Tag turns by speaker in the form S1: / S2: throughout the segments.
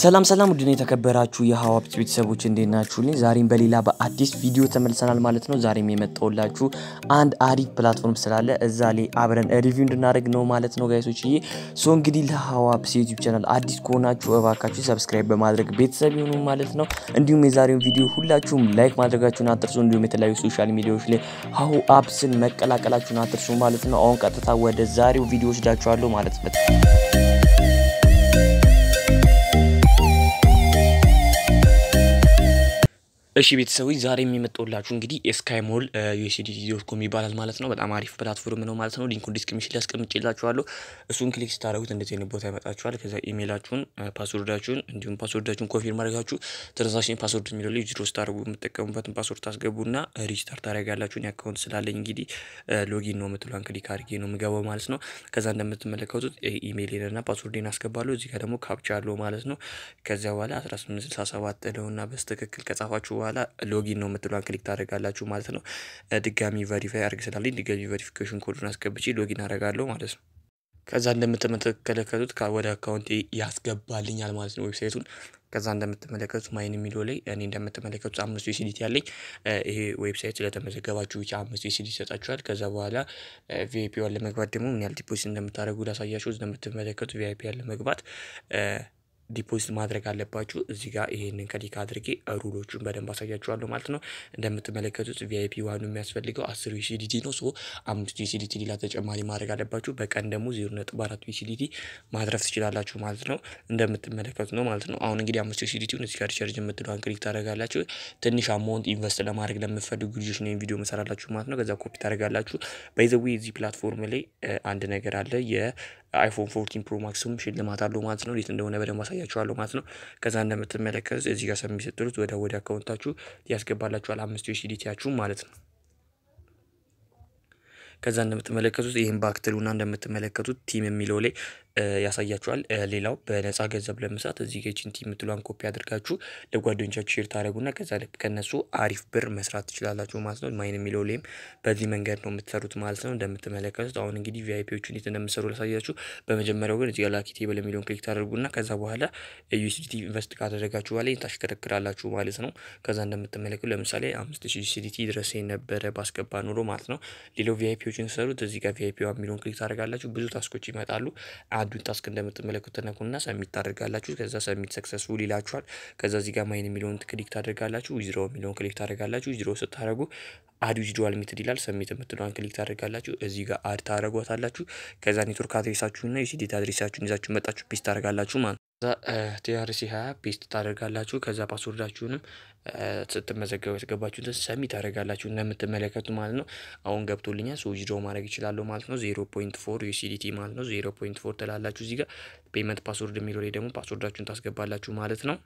S1: ሰላም ሰላም ውድን የተከበራችሁ የሀዋፕት ቤተሰቦች እንዴት ናችሁልኝ? ዛሬም በሌላ በአዲስ ቪዲዮ ተመልሰናል ማለት ነው። ዛሬም የመጣውላችሁ አንድ አሪፍ ፕላትፎርም ስላለ እዛ ላይ አብረን ሪቪው እንድናደርግ ነው ማለት ነው ጋይሶች ጋይሶችዬ። ሶ እንግዲህ ለሀዋፕስ ዩቲዩብ ቻናል አዲስ ከሆናችሁ እባካችሁ ሰብስክራይብ በማድረግ ቤተሰብ ይሁኑ ማለት ነው። እንዲሁም የዛሬውን ቪዲዮ ሁላችሁም ላይክ ማድረጋችሁን አትርሱ። እንዲሁም የተለያዩ ሶሻል ሚዲያዎች ላይ ሀሁ አፕስን መቀላቀላችሁን አትርሱ ማለት ነው። አሁን ቀጥታ ወደ ዛሬው ቪዲዮ ወስዳችኋለሁ ማለት ነው። እሺ ቤተሰቦች ዛሬ የሚመጣውላችሁ
S2: እንግዲህ የስካይ ሞል ዩኤስዲ ዶት ኮም ይባላል ማለት ነው። በጣም አሪፍ ፕላትፎርም ነው ማለት ነው። ሊንኩን ዲስክሪፕሽን ላይ አስቀምጬላችኋለሁ። እሱን ክሊክ ስታደረጉት እንደዚህ አይነት ቦታ ይመጣችኋል። ከዛ ኢሜላችሁን፣ ፓስወርዳችሁን እንዲሁም ፓስወርዳችሁን ኮንፊርም አድርጋችሁ ትራንዛክሽን ፓስወርድ የሚለው ላይ ዩዝሮ ስታደርጉ የምትጠቀሙበትን ፓስወርድ ታስገቡና ሪጅስተር ታደረጋላችሁን አካውንት ስላለኝ እንግዲህ ሎጊን ነው የምትሏን ክሊክ አድርጌ ነው የምገባው ማለት ነው። ከዛ እንደምትመለከቱት ኢሜይልና ፓስወርዴን አስገባለሁ። እዚህ ጋር ደግሞ ካፕቻ አለው ማለት ነው። ከዚያ በኋላ 1867 ለውና በስትክክል ከጻፋችሁ በኋላ በኋላ ሎጊን ነው የምትለዋን ክሊክ ታደርጋላችሁ ማለት ነው። ድጋሚ ቨሪፋይ አድርግ ስላለኝ ድጋሚ ቨሪፊኬሽን ኮዱን አስገብቼ ሎጊን አደርጋለሁ ማለት ነው። ከዛ እንደምትመለከቱት ወደ አካውንት ያስገባልኛል ማለት ነው ዌብሳይቱን። ከዛ እንደምትመለከቱት ማይን የሚለው ላይ እኔ እንደምትመለከቱት አምስት ዩሲዲቲ ያለኝ ይሄ ዌብሳይት ስለተመዘገባችሁ ብቻ አምስት ዩሲዲቲ ይሰጣችኋል። ከዛ በኋላ ዋን ለመግባት ደግሞ ምን ያህል ዲፖዚት እንደምታደርጉ ላሳያችሁ። እንደምትመለከቱት ቪአይፒዋን ለመግባት ዲፖዚት ማድረግ አለባችሁ። እዚህ ጋር ይሄንን ከሊክ አድርጌ ሩሎቹን በደንብ አሳያችኋለሁ ማለት ነው። እንደምትመለከቱት ቪይፒ ዋኑ የሚያስፈልገው አስር ዩሲዲቲ ነው። ሶ አምስት ዩሲዲቲ ሌላ ተጨማሪ ማድረግ አለባችሁ። በቀን ደግሞ ዜሮ ነጥብ አራት ዩሲዲቲ ማድረፍ ትችላላችሁ ማለት ነው። እንደምትመለከቱ ነው ማለት ነው። አሁን እንግዲህ አምስት ዩሲዲቲውን እዚህ ጋር ሪቸርጅ የምትለዋን ክሊክ ታደረጋላችሁ። ትንሽ አማውንት ኢንቨስት ለማድረግ ለምፈልጉ ልጆች ነው ቪዲዮ መሰራላችሁ ማለት ነው። ከዛ ኮፒ ታደረጋላችሁ። ባይዘዌ እዚህ ፕላትፎርም ላይ አንድ ነገር አለ የ አይፎን ፎርቲን ፕሮ ማክስም ሽልማት አለው ማለት ነው። እንዴት እንደሆነ በደንብ አሳያችኋለሁ ማለት ነው። ከዛ እንደምትመለከቱት እዚህ ጋር ሰሚሰጥሉት ወደ ወደ አካውንታችሁ ያስገባላችኋል አምስት ያችሁ ማለት ነው። ከዛ እንደምትመለከቱት ይህን ባክትሉና እንደምትመለከቱት ቲም የሚለው ላይ ያሳያችኋል። ሌላው በነጻ ገንዘብ ለመስራት እዚህ ጌችን ቲም የምትሏን ኮፒ አድርጋችሁ ለጓደኞቻችሁ ሼር ታደረጉና ከዛ ከነሱ አሪፍ ብር መስራት ትችላላችሁ ማለት ነው። ማይን የሚለው ላይም በዚህ መንገድ ነው የምትሰሩት ማለት ነው። እንደምትመለከቱት አሁን እንግዲህ ቪአይፒዎች እንዴት እንደምሰሩ ላሳያችሁ። በመጀመሪያው ግን እዚህ ጋር ላኪ ቴብል የሚለውን ክሊክ ታደርጉና ከዛ በኋላ ዩኤስዲቲ ኢንቨስት ካደረጋችሁ በኋላ ታሽከረክራላችሁ ማለት ነው። ከዛ እንደምትመለከቱ ለምሳሌ አምስት ሺ ዩኤስዲቲ ድረስ የነበረ ባስገባ ኑሮ ማለት ነው። ሌላው ቪአይፒዎችን ሰሩት እዚህ ጋር ቪአይፒ የሚለውን ክሊክ ታደርጋላችሁ። ብዙ ታስኮች ይመጣሉ። አንዱን ታስክ እንደምትመለከቱ ተነኩና ሰሚት ታደርጋላችሁ። ከዛ ሰሚት ሰክሰስፉል ይላችኋል። ከዛ እዚህ ጋር ማይን የሚለውን ክሊክ ታደርጋላችሁ። ዊዝሮ የሚለውን ክሊክ ታደርጋላችሁ። ዊዝሮ ስታደርጉ አድ ዊዝድዋል ሜትድ ይላል። ሰሚት የምትለዋን ክሊክ ታደርጋላችሁ። እዚህ ጋር አድ ታደርጓታላችሁ። ከዛ ኔትወርክ አድሬሳችሁና ዩሲዲ አድሬሳችሁን ይዛችሁ መጣችሁ ፒስ ታደርጋላችሁ ማለት ነው። ቲአርሲ ሀያ ፔስት ታደርጋላችሁ። ከዛ ፓስወርዳችሁንም ስትመዘገቡ የተገባችሁትን ሰሚ ታደርጋላችሁ እንደምትመለከቱ ማለት ነው። አሁን ገብቶልኛል። ሰው ዊዝድሮ ማድረግ ይችላለሁ ማለት ነው። ዜሮ ፖይንት ፎር ዩሲዲቲ ማለት ነው። ዜሮ ፖይንት ፎር ትላላችሁ እዚህ ጋር ፔመንት ፓስወርድ የሚለው ላይ ደግሞ ፓስወርዳችሁን ታስገባላችሁ ማለት ነው።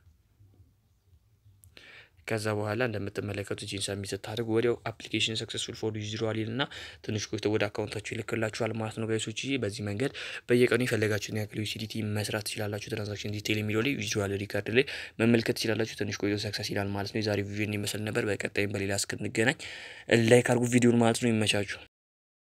S2: ከዛ በኋላ እንደምትመለከቱት ጂን ሰሚት ስታደርጉ ወዲያው አፕሊኬሽን ሰክሰስፉል ፎር ዩዝሯል ይልና ትንሽ ቆይቶ ወደ አካውንታችሁ ይልክላችኋል ማለት ነው ጋይሶች። በዚህ መንገድ በየቀኑ የፈለጋችሁን ያክል ዩሲዲቲ መስራት ትችላላችሁ። ትራንዛክሽን ዲቴል የሚለው ላይ ዩዝሯል ሪካርድ ላይ መመልከት ትችላላችሁ። ትንሽ ቆይቶ ሰክሰስ ይላል ማለት ነው። የዛሬ ቪዲዮ ይመስል ነበር። በቀጣይም በሌላ እስክንገናኝ ላይክ አድርጉ ቪዲዮን ማለት ነው። ይመቻችሁ።